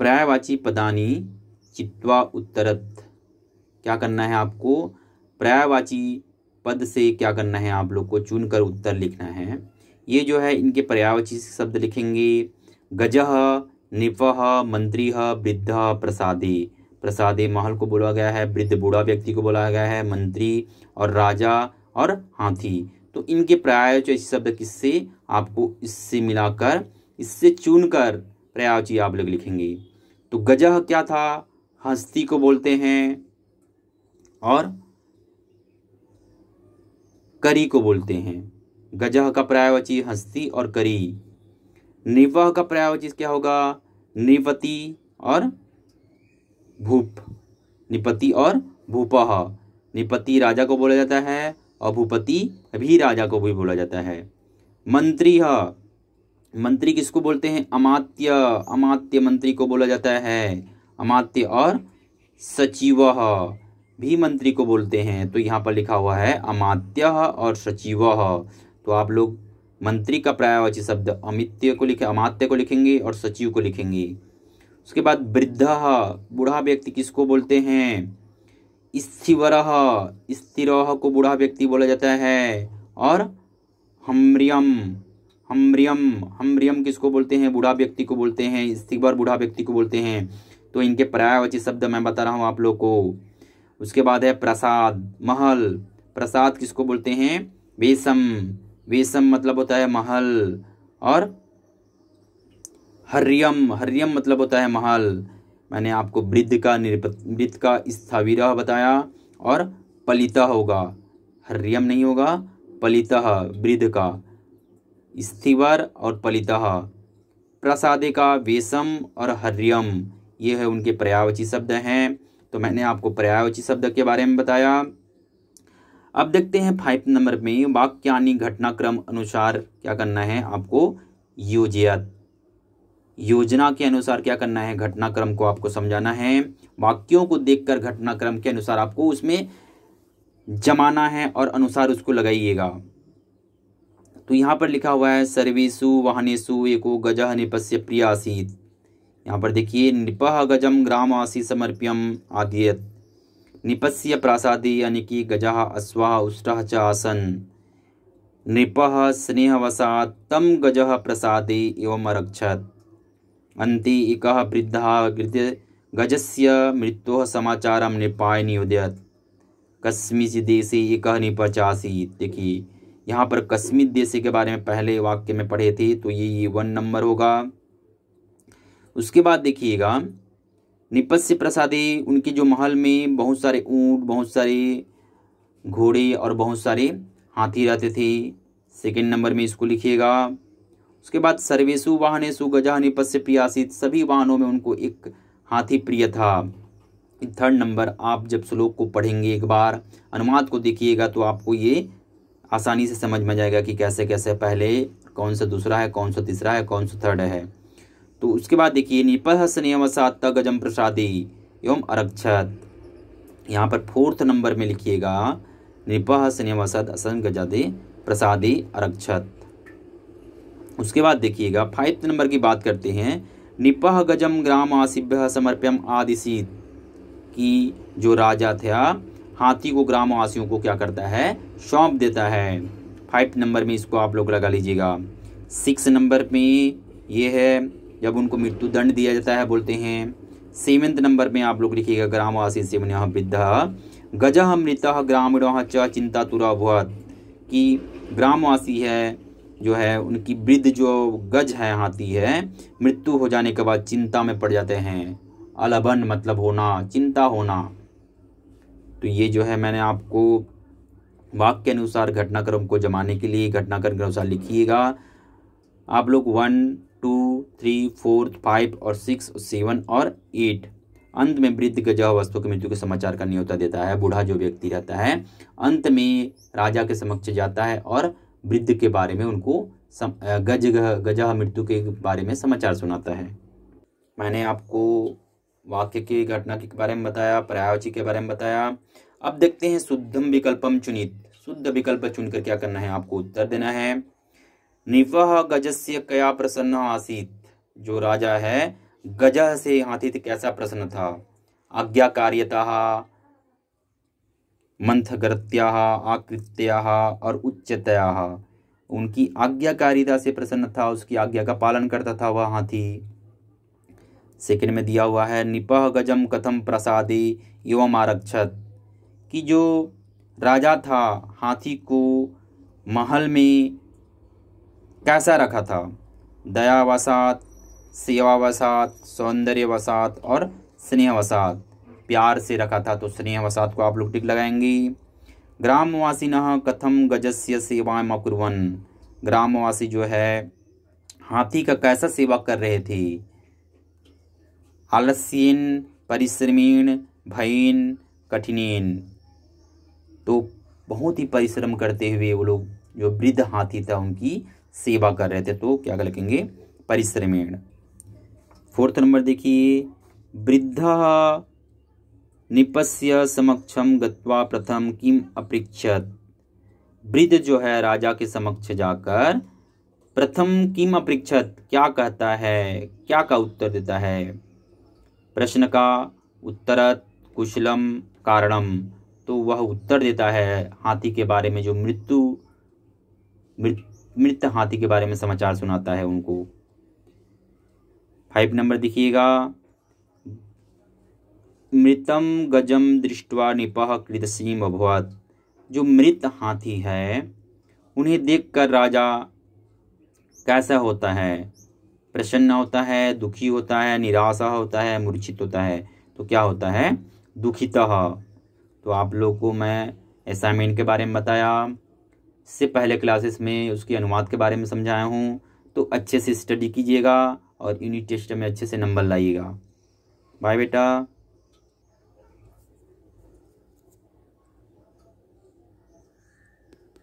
पर्यायवाची पदानी चित्वा उत्तरत क्या करना है आपको पर्यायवाची पद से क्या करना है आप लोग को चुनकर उत्तर लिखना है ये जो है इनके पर्यायवाची शब्द लिखेंगे गजह निपह मंत्री वृद्ध प्रसादे प्रसादे महल को बोला गया है वृद्ध बूढ़ा व्यक्ति को बोला गया है मंत्री और राजा और हाथी तो इनके प्रायोच शब्द किससे आपको इससे मिलाकर इससे चुनकर प्रयाची आप लोग लिखेंगे तो गजह क्या था हस्ती को बोलते हैं और करी को बोलते हैं गजह का पर्यायवाची हस्ती और करी निवह का पर्यायवाची क्या होगा निपति और भूप निपति और भूपह निपति राजा को बोला जाता है और भूपति भी राजा को भी बोला जाता है मंत्री है मंत्री किसको बोलते हैं अमात्य अमात्य मंत्री को बोला जाता है अमात्य और सचिव भी मंत्री को बोलते हैं तो यहाँ पर लिखा हुआ है अमात्य और सचिव तो आप लोग मंत्री का प्रायवाची शब्द अमित्य को लिखे अमात्य को लिखेंगे और सचिव को लिखेंगे उसके बाद वृद्ध बूढ़ा व्यक्ति किसको बोलते हैं स्थिवर स्थिर को बूढ़ा व्यक्ति बोला जाता है और हमरियम हमरियम हमरियम किसको बोलते हैं बूढ़ा व्यक्ति को बोलते हैं इस्तिकबार बूढ़ा व्यक्ति को बोलते हैं तो इनके पर्यायवाची शब्द मैं बता रहा हूँ आप लोग को उसके बाद है प्रसाद महल प्रसाद किसको बोलते हैं वेशम वेशम मतलब होता है महल और हरियम हरियम मतलब होता है महल मैंने आपको वृद्ध का निरपत वृद्ध का स्थावीर बताया और पलिता होगा हरियम नहीं होगा पलिता वृद्ध का स्थिवर और पलितः प्रसादिका वेशम और हर्यम ये है उनके पर्यावची शब्द हैं तो मैंने आपको पर्यावची शब्द के बारे में बताया अब देखते हैं फाइव नंबर में वाक्यानी घटनाक्रम अनुसार क्या करना है आपको योजियत योजना के अनुसार क्या करना है घटनाक्रम को आपको समझाना है वाक्यों को देखकर घटनाक्रम के अनुसार आपको उसमें जमाना है और अनुसार उसको लगाइएगा तो यहाँ पर लिखा हुआ है सर्वेशु वाहनेशु एको गज निपस्य प्रिय आसीत यहाँ पर देखिए निपह गजम ग्राम आसी समर्प्यम आदियत निपस्य प्रासादी यानी कि गजा अश्वा उष्ट च आसन नृप स्नेहवशात् तम गज प्रसादी एवं अरक्षत अंति इक वृद्ध गजस्य मृत्योः समाचारं निपाय नियोदयत् कस्मिंश्चित् देशे एकः निपचासीत् देखिए यहाँ पर कश्मीर देसी के बारे में पहले वाक्य में पढ़े थे तो ये ये वन नंबर होगा उसके बाद देखिएगा निपस्य प्रसादे उनके जो महल में बहुत सारे ऊँट बहुत सारे घोड़े और बहुत सारे हाथी रहते थे सेकेंड नंबर में इसको लिखिएगा उसके बाद सर्वेशु वाहनेशु गजा निपस्य प्रियासित सभी वाहनों में उनको एक हाथी प्रिय था थर्ड नंबर आप जब श्लोक को पढ़ेंगे एक बार अनुवाद को देखिएगा तो आपको ये आसानी से समझ में जाएगा कि कैसे कैसे पहले कौन सा दूसरा है कौन सा तीसरा है कौन सा थर्ड है तो उसके बाद देखिए निपहस नियमसात गजम प्रसादी एवं अरक्षत यहाँ पर फोर्थ नंबर में लिखिएगा निपहस नियमसात असम गजादे प्रसादी अरक्षत उसके बाद देखिएगा फाइव नंबर की बात करते हैं निपह गजम ग्राम आसिभ्य समर्प्यम आदिशीत की जो राजा था हाथी को ग्रामवासियों को क्या करता है सौंप देता है फाइव नंबर में इसको आप लोग लगा लीजिएगा सिक्स नंबर में ये है जब उनको मृत्यु दंड दिया जाता है बोलते हैं सेवेंथ नंबर में आप लोग लिखिएगा ग्रामवासी सेवन वृद्धा गजह मृत ग्रामीण च चिंता तुरा भुआत कि ग्रामवासी है जो है उनकी वृद्ध जो गज है हाथी है मृत्यु हो जाने के बाद चिंता में पड़ जाते हैं अलबन मतलब होना चिंता होना तो ये जो है मैंने आपको वाक्य अनुसार घटनाक्रम को जमाने के लिए घटनाक्रम के अनुसार लिखिएगा आप लोग one two three four five और सिक्स सेवन और एट अंत में वृद्ध गजा वस्तु की मृत्यु के समाचार का न्योता देता है बूढ़ा जो व्यक्ति रहता है अंत में राजा के समक्ष जाता है और वृद्ध के बारे में उनको सम, गज गजह मृत्यु के बारे में समाचार सुनाता है मैंने आपको वाक्य की घटना के बारे में बताया पर्यावची के बारे में बताया अब देखते हैं शुद्धम विकल्पम चुनित शुद्ध विकल्प चुनकर क्या करना है आपको उत्तर देना है निवह गजस्य कया प्रसन्न आसित जो राजा है गज से हाथी कैसा प्रसन्न था आज्ञा कार्यता मंथगृत्या आकृत्या और उच्चतया उनकी आज्ञाकारिता से प्रसन्न था उसकी आज्ञा का पालन करता था वह हाथी सेकंड में दिया हुआ है निपह गजम कथम प्रसादे एवं आरक्षत कि जो राजा था हाथी को महल में कैसा रखा था दयावसात सेवावसात सौंदर्यवसात और स्नेहवसात प्यार से रखा था तो स्नेहवसात को आप लोग टिक लगाएंगे ग्रामवासी न कथम गजस्य सेवाएं मकुरवन ग्रामवासी जो है हाथी का कैसा सेवा कर रहे थे आलस्येन परिश्रमेण भयन कठिनेन तो बहुत ही परिश्रम करते हुए वो लोग जो वृद्ध हाथी था उनकी सेवा कर रहे थे तो क्या लिखेंगे परिश्रमेण फोर्थ नंबर देखिए वृद्ध निपस्य समक्षम गत्वा प्रथम किम अपृक्षत वृद्ध जो है राजा के समक्ष जाकर प्रथम किम अपृक्षत क्या कहता है क्या का उत्तर देता है प्रश्न का उत्तरत कुशलम कारणम तो वह उत्तर देता है हाथी के बारे में जो मृत्यु मृत मृत हाथी के बारे में समाचार सुनाता है उनको फाइव नंबर देखिएगा मृतम गजम दृष्टवा निपह कृतसीम अभवत जो मृत हाथी है उन्हें देखकर राजा कैसा होता है प्रसन्न होता है दुखी होता है निराशा होता है मूर्छित होता है तो क्या होता है दुखित तो आप लोग को मैं असाइनमेंट के बारे में बताया इससे पहले क्लासेस में उसके अनुवाद के बारे में समझाया हूँ तो अच्छे से स्टडी कीजिएगा और यूनिट टेस्ट में अच्छे से नंबर लाइएगा बाय बेटा